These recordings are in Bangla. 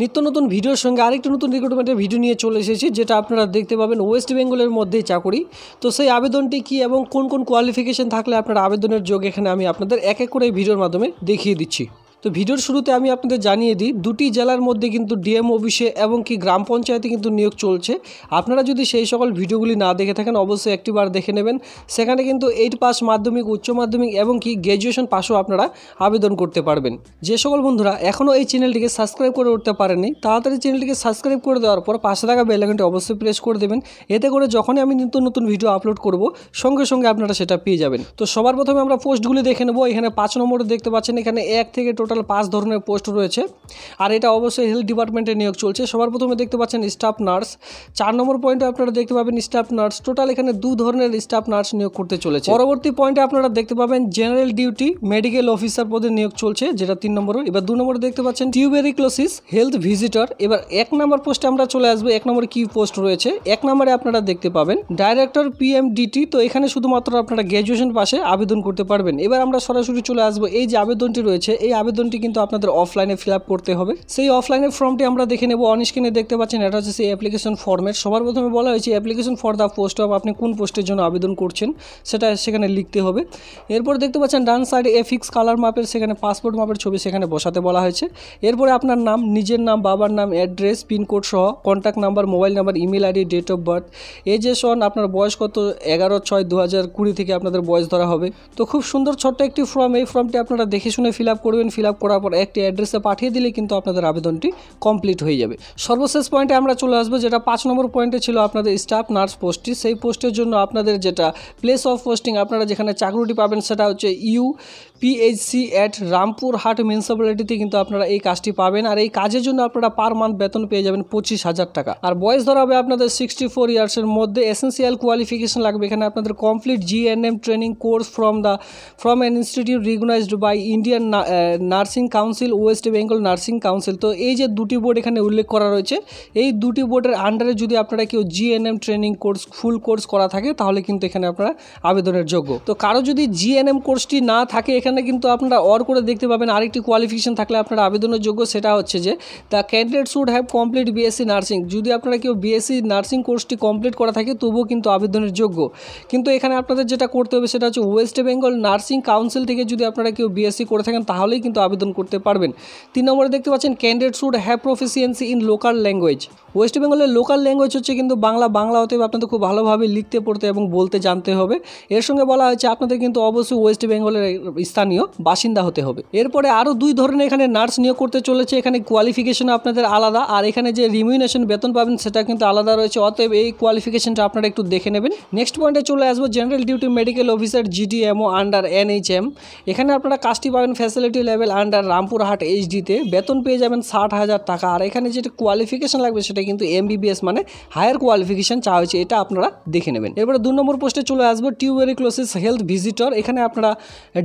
নিত্য নতুন ভিডিওর সঙ্গে আরেকটি নতুন রিক্রুটমেন্টের ভিডিও নিয়ে চলে এসেছি যেটা আপনারা দেখতে পাবেন ওয়েস্ট বেঙ্গলের মধ্যেই চাকরি তো সেই আবেদনটি কি এবং কোন কোন কোয়ালিফিকেশান থাকলে আপনার আবেদনের যোগ এখানে আমি আপনাদের এক এক করে ভিডিওর মাধ্যমে দেখিয়ে দিচ্ছি তো ভিডিওর শুরুতে আমি আপনাদের জানিয়ে দিই দুটি জেলার মধ্যে কিন্তু ডিএম অফিসে এবং কি গ্রাম পঞ্চায়েতে কিন্তু নিয়োগ চলছে আপনারা যদি সেই সকল ভিডিওগুলি না দেখে থাকেন অবশ্যই একটিবার দেখে নেবেন সেখানে কিন্তু এইট পাস মাধ্যমিক উচ্চ মাধ্যমিক এবং কি গ্র্যাজুয়েশন পাশও আপনারা আবেদন করতে পারবেন যে সকল বন্ধুরা এখনও এই চ্যানেলটিকে সাবস্ক্রাইব করে উঠতে পারেনি তাড়াতাড়ি চ্যানেলটিকে সাবস্ক্রাইব করে দেওয়ার পর পাশে থাকা বেলাইকনটি অবশ্যই প্রেস করে দেবেন এতে করে যখনই আমি নিত্য নতুন ভিডিও আপলোড করব সঙ্গে সঙ্গে আপনারা সেটা পেয়ে যাবেন তো সবার প্রথমে আমরা পোস্টগুলি দেখে নেব এখানে পাঁচ নম্বরে দেখতে পাচ্ছেন এখানে এক থেকে টোটাল পাঁচ ধরনের পোস্ট রয়েছে আর এটা অবশ্যই হেলথ ডিপার্টমেন্টে নিয়োগ চলছে সবার প্রথমে দেখতে পাচ্ছেন স্টাফ নার্স চার নম্বর পয়েন্টে আপনারা দেখতে পাবেন স্টাফ নার্স টোটাল এখানে দু ধরনের স্টাফ নার্স নিয়োগ করতে চলেছে পরবর্তী পয়েন্টে আপনারা দেখতে পাবেন জেনারেল ডিউটি মেডিকেল অফিসার পদে নিয়োগ চলছে যেটা তিন নম্বরে এবার দু নম্বরে দেখতে পাচ্ছেন টিউবেরিক্লোসিস হেলথ ভিজিটর এবার এক নম্বর পোস্টে আমরা চলে আসবো এক নম্বরে কি পোস্ট রয়েছে এক নম্বরে আপনারা দেখতে পাবেন ডাইরেক্টর পিএমডিটি তো এখানে শুধুমাত্র আপনারা গ্র্যাজুয়েশন পাশে আবেদন করতে পারবেন এবার আমরা সরাসরি চলে আসবো এই যে আবেদনটি রয়েছে এই আবেদন আবেদনটি কিন্তু আপনাদের অফলাইনে ফিল করতে হবে সেই অফলাইনের ফর্মটি আমরা দেখে নেব অন দেখতে পাচ্ছেন এটা হচ্ছে সেই অ্যাপ্লিকেশন ফর্মের সবার প্রথমে বলা হয়েছে application for the post of আপনি কোন পোস্টের জন্য আবেদন করছেন সেটা সেখানে লিখতে হবে এরপর দেখতে পাচ্ছেন ডান সাইডে এ ফিক্স কালার মাপের সেখানে পাসপোর্ট মাপের ছবি সেখানে বসাতে বলা হয়েছে এরপরে আপনার নাম নিজের নাম বাবার নাম অ্যাড্রেস পিনকোড সহ contact number mobile number email ID date of birth age as on আপনার বয়স কত এগারো ছয় দু হাজার কুড়ি থেকে আপনাদের বয়স ধরা হবে তো খুব সুন্দর ছোট্ট একটি ফর্ম এই ফর্মটি আপনারা দেখে শুনে ফিল আপ করবেন ফিল আপ করার পর একটি অ্যাড্রেসে পাঠিয়ে দিলে কিন্তু আপনাদের আবেদনটি কমপ্লিট হয়ে যাবে সর্বশেষ পয়েন্টে আমরা চলে আসবো যেটা পাঁচ নম্বর পয়েন্টে ছিল আপনাদের স্টাফ নার্স পোস্টটি সেই পোস্টের জন্য আপনাদের যেটা প্লেস অফ পোস্টিং আপনারা যেখানে চাকরিটি পাবেন সেটা হচ্ছে ইউ পিএইচসি অ্যাট হাট মিউনিসিপ্যালিটিতে কিন্তু আপনারা এই কাজটি পাবেন আর এই কাজের জন্য আপনারা পার মান্থ বেতন পেয়ে যাবেন পঁচিশ হাজার টাকা আর বয়স ধরা হবে আপনাদের সিক্সটি ফোর ইয়ার্সের মধ্যে এসেন্সিয়াল কোয়ালিফিকেশন লাগবে এখানে আপনাদের complete GNM training course from the from an institute recognised by Indian nursing council West Bengal nursing council তো এই যে দুটি বোর্ড এখানে উল্লেখ করা রয়েছে এই দুটি বোর্ডের আন্ডারে যদি আপনারা কেউ GNM training course full course করা থাকে তাহলে কিন্তু এখানে আপনারা আবেদনের যোগ্য তো কারো যদি জিএনএম কোর্সটি না থাকে এখানে কিন্তু আপনারা অর করে দেখতে পাবেন আরেকটি কোয়ালিফিকেশন থাকলে আপনারা আবেদনের যোগ্য সেটা হচ্ছে যে the candidate should have complete BSc nursing যদি আপনারা কেউ বিএসসি নার্সিং কোর্সটি কমপ্লিট করা থাকে তবুও কিন্তু আবেদনের যোগ্য কিন্তু এখানে আপনাদের যেটা করতে হবে সেটা হচ্ছে ওয়েস্ট বেঙ্গল নার্সিং কাউন্সিল থেকে যদি আপনারা কেউ বিএসসি করে থাকেন তাহলেই কিন্তু আবেদন করতে পারবেন তিন নম্বরে দেখতে পাচ্ছেন candidate should have proficiency in local language West বেঙ্গলের লোকাল ল্যাঙ্গুয়েজ হচ্ছে কিন্তু বাংলা বাংলা অতএব আপনাদের খুব ভালোভাবে লিখতে পড়তে এবং বলতে জানতে হবে এর সঙ্গে বলা হয়েছে আপনাদের কিন্তু অবশ্যই ওয়েস্ট বেঙ্গলের স্থানীয় বাসিন্দা হতে হবে এরপরে আরও দুই ধরনের এখানে নার্স নিয়োগ করতে চলেছে এখানে কোয়ালিফিকেশন আপনাদের আলাদা আর এখানে যে রিমিউনেশন বেতন পাবেন সেটা কিন্তু আলাদা রয়েছে অতএব এই কোয়ালিফিকেশনটা আপনারা একটু দেখে নেবেন নেক্সট পয়েন্টে চলে আসবো general duty medical officer GDMO under NHM এখানে আপনারা কাজটি পাবেন ফ্যাসিলিটি লেভেল আন্ডার রামপুরহাট এইচডিতে বেতন পেয়ে যাবেন ষাট হাজার টাকা আর এখানে যেটা কোয়ালিফিকেশান লাগবে সেটা কিন্তু এমবিবিএস মানে হায়ার কোয়ালিফিকেশান চাওয়া হয়েছে এটা আপনারা দেখে নেবেন এরপরে দু নম্বর পোস্টে চলে আসবো টিউবেরিক্লোসিস হেলথ ভিজিটর এখানে আপনারা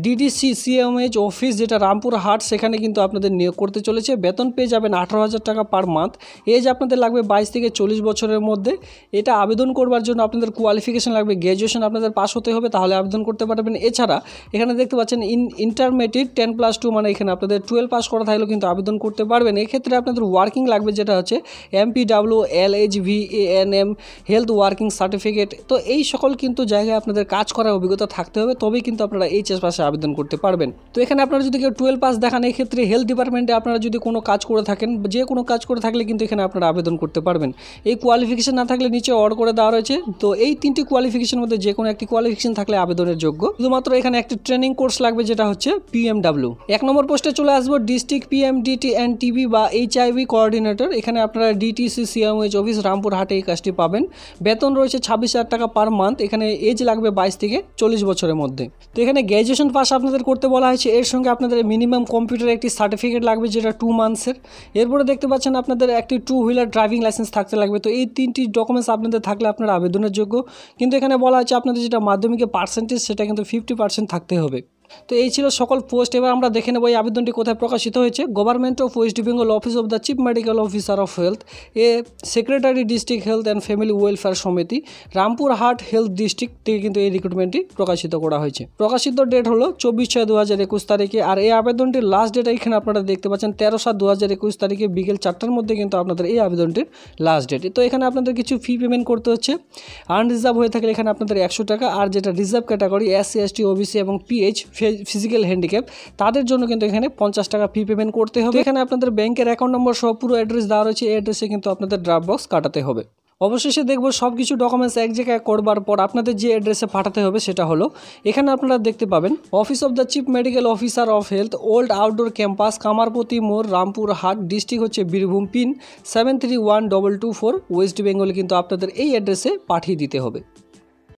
ডিডিসি সিএমএইচ অফিস যেটা রামপুরহাট সেখানে কিন্তু আপনাদের নিয়োগ করতে চলেছে বেতন পেয়ে যাবেন আঠারো হাজার টাকা পার মান্থ এজ আপনাদের লাগবে বাইশ থেকে চল্লিশ বছরের মধ্যে এটা আবেদন করবার জন্য আপনাদের কোয়ালিফিকেশান লাগবে গ্র্যাজুয়েশন আপনাদের পাস হতে হবে তাহলে আবেদন করতে পারবেন এছাড়া এখানে দেখতে পাচ্ছেন in intermediate ten plus two মানে এখানে দেখেন আপনাদের টুয়েলভ পাস করা থাকলেও কিন্তু আবেদন করতে পারবেন এক্ষেত্রে আপনাদের ওয়ার্কিং লাগবে যেটা হচ্ছে MP W L H V N M health working certificate তো এই সকল কিন্তু জায়গায় আপনাদের কাজ করার অভিজ্ঞতা থাকতে হবে তবেই কিন্তু আপনারা এইচএস পাশে আবেদন করতে পারবেন তো এখানে আপনারা যদি কেউ টুয়েলভ পাস দেখান এক্ষেত্রে হেলথ ডিপার্টমেন্টে আপনারা যদি কোনো কাজ করে থাকেন যে কোনো কাজ করে থাকলে কিন্তু এখানে আপনারা আবেদন করতে পারবেন এই কোয়ালিফিকেশন না থাকলে নিচে অর্ড করে দেওয়া রয়েছে তো এই তিনটি কোয়ালিফিকেশন মধ্যে যে কোনো একটি কোয়ালিফিকেশন থাকলে আবেদনের যোগ্য শুধুমাত্র এখানে একটি ট্রেনিং কোর্স লাগবে যেটা হচ্ছে পিএমডাব্লিউ এক নম্বর নম্বর পোস্টে চলে আসবো ডিস্ট্রিক্ট পিএমডিটি অ্যান্ড টিবি বা এইচআইভি কোঅর্ডিনেটর এখানে আপনারা ডিটিসি সিএমএইচ অফিস রামপুরহাটে এই কাজটি পাবেন বেতন রয়েছে ছাব্বিশ হাজার টাকা পার মান্থ এখানে এজ লাগবে বাইশ থেকে চল্লিশ বছরের মধ্যে তো এখানে গ্র্যাজুয়েশন পাস আপনাদের করতে বলা হয়েছে এর সঙ্গে আপনাদের মিনিমাম কম্পিউটার একটি সার্টিফিকেট লাগবে যেটা টু মান্থসের এরপরে দেখতে পাচ্ছেন আপনাদের একটি টু হুইলার ড্রাইভিং লাইসেন্স থাকতে লাগবে তো এই তিনটি ডকুমেন্টস আপনাদের থাকলে আপনার আবেদনের যোগ্য কিন্তু এখানে বলা হয়েছে আপনাদের যেটা মাধ্যমিকে পার্সেন্টেজ সেটা কিন্তু ফিফটি পার্সেন্ট থাকতে হবে তো এই ছিল সকল পোস্ট এবার আমরা দেখে নেব এই আবেদনটি কোথায় প্রকাশিত হয়েছে government of West Bengal office of the chief medical officer of health a secretary district health and family welfare samiti Rampur হাট হেলথ ডিস্ট্রিক্ট থেকে কিন্তু এই রিক্রুটমেন্টটি প্রকাশিত করা হয়েছে প্রকাশিত ডেট হলো চব্বিশ ছয় দু হাজার একুশ তারিখে আর এই আবেদনটির লাস্ট ডেট এখানে আপনারা দেখতে পাচ্ছেন তেরো সাত দু হাজার একুশ তারিখে বিকেল চারটার মধ্যে কিন্তু আপনাদের এই আবেদনটির লাস্ট ডেট তো এখানে আপনাদের কিছু ফি পেমেন্ট করতে হচ্ছে আনরিজার্ভ হয়ে থাকলে এখানে আপনাদের একশো টাকা আর যেটা reserve category SC ST OBC এবং পিএইচ ফিজিক্যাল হ্যান্ডিক্যাপ তাদের জন্য কিন্তু এখানে পঞ্চাশ টাকা ফি পেমেন্ট করতে হবে এখানে আপনাদের ব্যাংকের অ্যাকাউন্ট নম্বর সহ পুরো অ্যাড্রেস দেওয়া রয়েছে এই অ্যাড্রেসে কিন্তু আপনাদের ড্রাফ বক্স কাটাতে হবে অবশেষে দেখব সব কিছু ডকুমেন্টস এক জায়গায় করবার পর আপনাদের যে অ্যাড্রেসে পাঠাতে হবে সেটা হলো এখানে আপনারা দেখতে পাবেন office of the chief medical officer of health old outdoor campus Kamarpati মোড় রামপুর হাট ডিস্ট্রিক্ট হচ্ছে Birbhum pin seven three one double two four West Bengal কিন্তু আপনাদের এই অ্যাড্রেসে পাঠিয়ে দিতে হবে